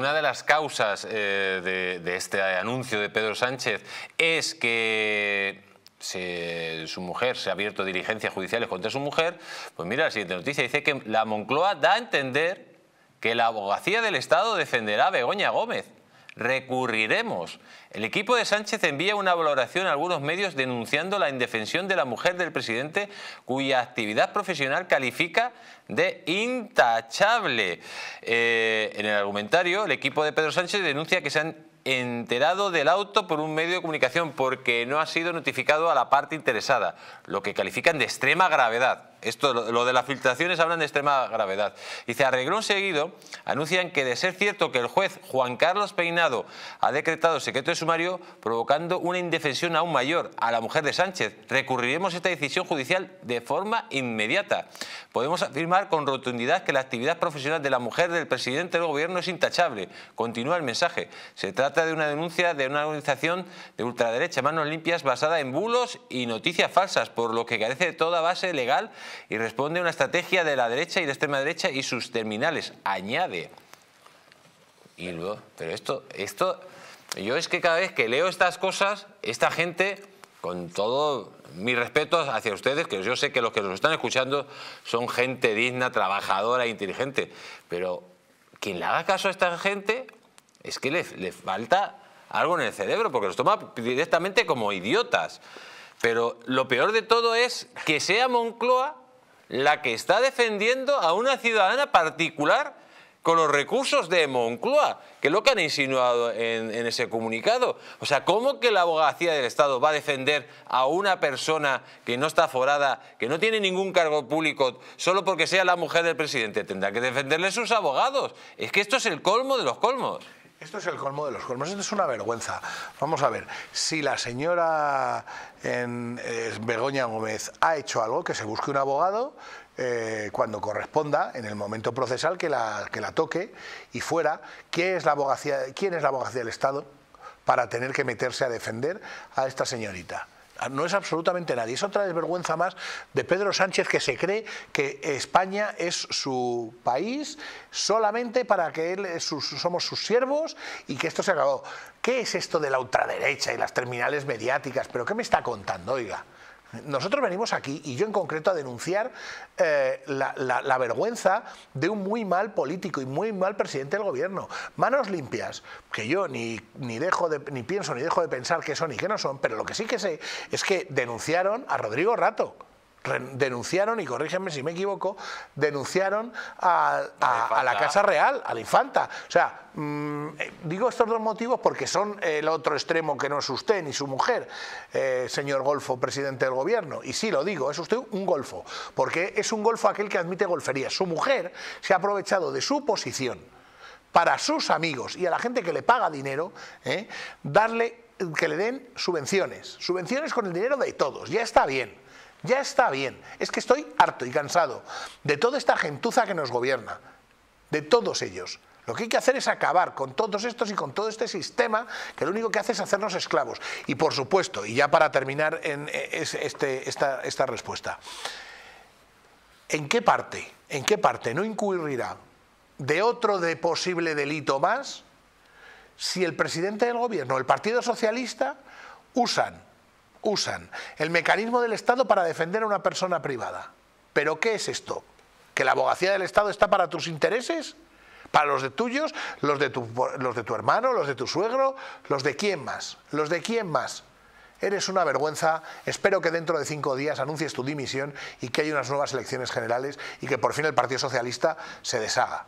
Una de las causas eh, de, este anuncio de Pedro Sánchez es que su mujer se ha abierto diligencias judiciales contra su mujer. Pues mira la siguiente noticia, dice que la Moncloa da a entender que la abogacía del Estado defenderá a Begoña Gómez recurriremos. El equipo de Sánchez envía una valoración a algunos medios denunciando la indefensión de la mujer del presidente cuya actividad profesional califica de intachable. Eh, en el argumentario, el equipo de Pedro Sánchez denuncia que se han enterado del auto por un medio de comunicación porque no ha sido notificado a la parte interesada, lo que califican de extrema gravedad. Esto, lo, de las filtraciones hablan de extrema gravedad. Dice, arreglón seguido, anuncian que de ser cierto que el juez Juan Carlos Peinado ha decretado secreto de sumario, provocando una indefensión aún mayor a la mujer de Sánchez, recurriremos esta decisión judicial de forma inmediata. Podemos afirmar con rotundidad que la actividad profesional de la mujer del presidente del gobierno es intachable. Continúa el mensaje. Se trata de una denuncia de una organización de ultraderecha, manos limpias, basada en bulos y noticias falsas, por lo que carece de toda base legal y responde a una estrategia de la derecha y de extrema derecha y sus terminales. Añade. Y luego, pero esto, esto, yo es que cada vez que leo estas cosas, esta gente, con todo ...mi respeto hacia ustedes, que yo sé que los que nos están escuchando son gente digna, trabajadora, inteligente, pero quien le haga caso a esta gente es que le, le falta algo en el cerebro, porque los toma directamente como idiotas. Pero lo peor de todo es que sea Moncloa la que está defendiendo a una ciudadana particular con los recursos de Moncloa, que es lo que han insinuado en, ese comunicado. O sea, ¿cómo que la abogacía del Estado va a defender a una persona que no está forada, que no tiene ningún cargo público, solo porque sea la mujer del presidente? Tendrá que defenderle sus abogados. Es que esto es el colmo de los colmos. Esto es el colmo de los colmos, esto es una vergüenza. Vamos a ver, si la señora en, eh, Begoña Gómez ha hecho algo, que se busque un abogado eh, cuando corresponda, en el momento procesal que la, que la toque y fuera, es, la abogacía, ¿quién es la abogacía del Estado para tener que meterse a defender a esta señorita? Ah, no es absolutamente nadie. Es otra desvergüenza más de Pedro Sánchez que se cree que España es su país solamente para que él somos sus siervos y que esto se acabó. ¿Qué es esto de la ultraderecha y las terminales mediáticas? ¿Pero qué me está contando, oiga? Nosotros venimos aquí, y yo en concreto, a denunciar eh, la, vergüenza de un muy mal político y muy mal presidente del gobierno. Manos limpias, que yo ni, ni, dejo ni pienso ni dejo de pensar qué son y qué no son, pero lo que sí que sé es que denunciaron a Rodrigo Rato denunciaron, y corrígeme si me equivoco, denunciaron a, la Casa Real, a la Infanta. O sea, mm, eh, digo estos dos motivos porque son el otro extremo que no es usted ni su mujer, eh, señor Golfo, presidente del gobierno. Y sí lo digo, es usted un golfo, porque es un golfo aquel que admite golfería. Su mujer se ha aprovechado de su posición para sus amigos y a la gente que le paga dinero, eh, darle que le den subvenciones, subvenciones con el dinero de todos, ya está bien ya está bien. Es que estoy harto y cansado de toda esta gentuza que nos gobierna. De todos ellos. Lo que hay que hacer es acabar con todos estos y con todo este sistema que lo único que hace es hacernos esclavos. Y por supuesto, y ya para terminar en eh, este, esta, esta respuesta, ¿en qué parte, en qué parte no incurrirá de otro de posible delito más si el presidente del gobierno, el Partido Socialista, usan usan el mecanismo del Estado para defender a una persona privada. ¿Pero qué es esto? ¿Que la abogacía del Estado está para tus intereses? ¿Para los de tuyos? ¿Los de tu, los de tu hermano? ¿Los de tu suegro? ¿Los de quién más? ¿Los de quién más? Eres una vergüenza. Espero que dentro de cinco días anuncies tu dimisión y que haya unas nuevas elecciones generales y que por fin el Partido Socialista se deshaga.